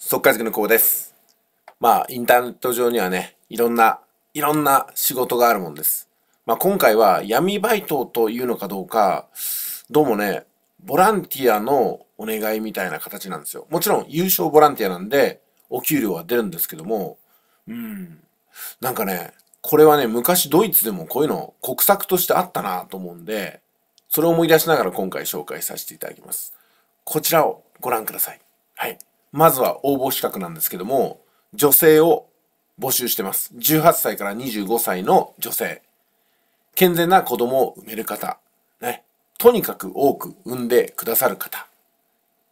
速解ぎの子です。まあ、インターネット上にはね、いろんな、いろんな仕事があるもんです。まあ、今回は闇バイトというのかどうか、どうもね、ボランティアのお願いみたいな形なんですよ。もちろん優勝ボランティアなんで、お給料は出るんですけども、うん、なんかね、これはね、昔ドイツでもこういうの国策としてあったなと思うんで、それを思い出しながら今回紹介させていただきます。こちらをご覧ください。はい。まずは応募資格なんですけども、女性を募集してます。18歳から25歳の女性。健全な子供を産める方。ね。とにかく多く産んでくださる方。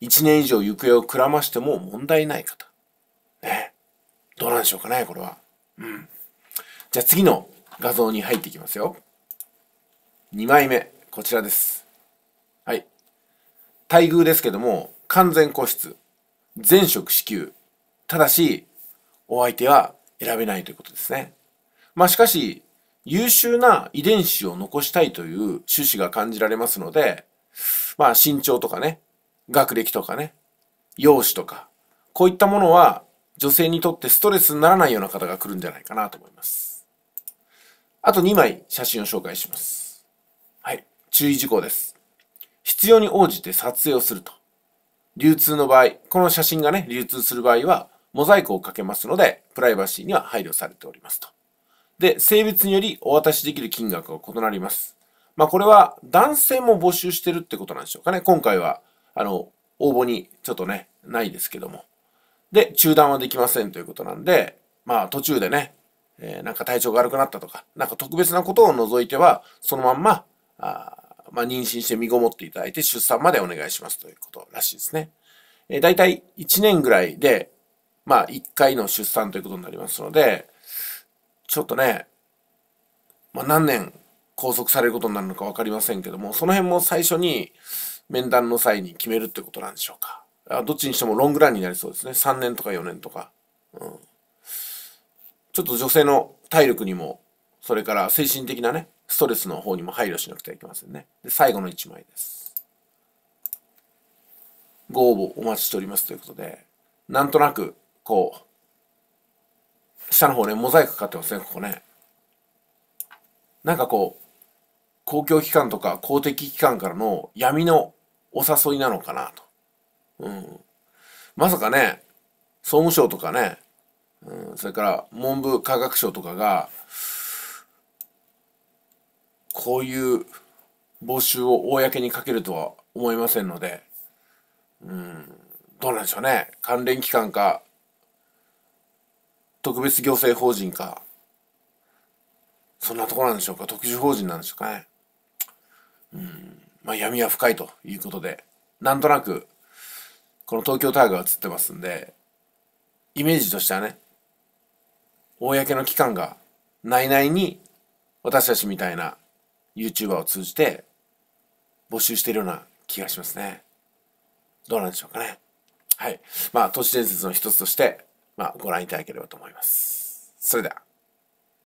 1年以上行方をくらましても問題ない方。ね。どうなんでしょうかね、これは。うん。じゃあ次の画像に入っていきますよ。2枚目。こちらです。はい。待遇ですけども、完全個室。全職支給。ただし、お相手は選べないということですね。まあしかし、優秀な遺伝子を残したいという趣旨が感じられますので、まあ身長とかね、学歴とかね、容姿とか、こういったものは女性にとってストレスにならないような方が来るんじゃないかなと思います。あと2枚写真を紹介します。はい。注意事項です。必要に応じて撮影をすると。流通の場合、この写真がね、流通する場合は、モザイクをかけますので、プライバシーには配慮されておりますと。で、性別によりお渡しできる金額が異なります。まあ、これは男性も募集してるってことなんでしょうかね。今回は、あの、応募にちょっとね、ないですけども。で、中断はできませんということなんで、まあ、途中でね、えー、なんか体調が悪くなったとか、なんか特別なことを除いては、そのまんま、あまあ、妊娠して身ごもっていただいて出産までお願いしますということらしいですね。えー、大体1年ぐらいで、まあ、1回の出産ということになりますので、ちょっとね、まあ、何年拘束されることになるのか分かりませんけども、その辺も最初に面談の際に決めるってことなんでしょうか。あどっちにしてもロングランになりそうですね。3年とか4年とか。うん。ちょっと女性の体力にも、それから精神的なね、ストレスの方にも配慮しなくてはいけませんね。で、最後の1枚です。ご応募お待ちしておりますということで、なんとなく、こう、下の方ね、モザイクかかってますね、ここね。なんかこう、公共機関とか公的機関からの闇のお誘いなのかなと。うん。まさかね、総務省とかね、うん、それから文部科学省とかが、こういう募集を公にかけるとは思いませんので、うん、どうなんでしょうね。関連機関か、特別行政法人か、そんなところなんでしょうか。特殊法人なんでしょうかね。うん、まあ闇は深いということで、なんとなく、この東京タワーが映ってますんで、イメージとしてはね、公の機関が内々に私たちみたいな YouTuber を通じて募集しているような気がしますね。どうなんでしょうかね。はい。まあ、都市伝説の一つとして、まあ、ご覧いただければと思います。それでは。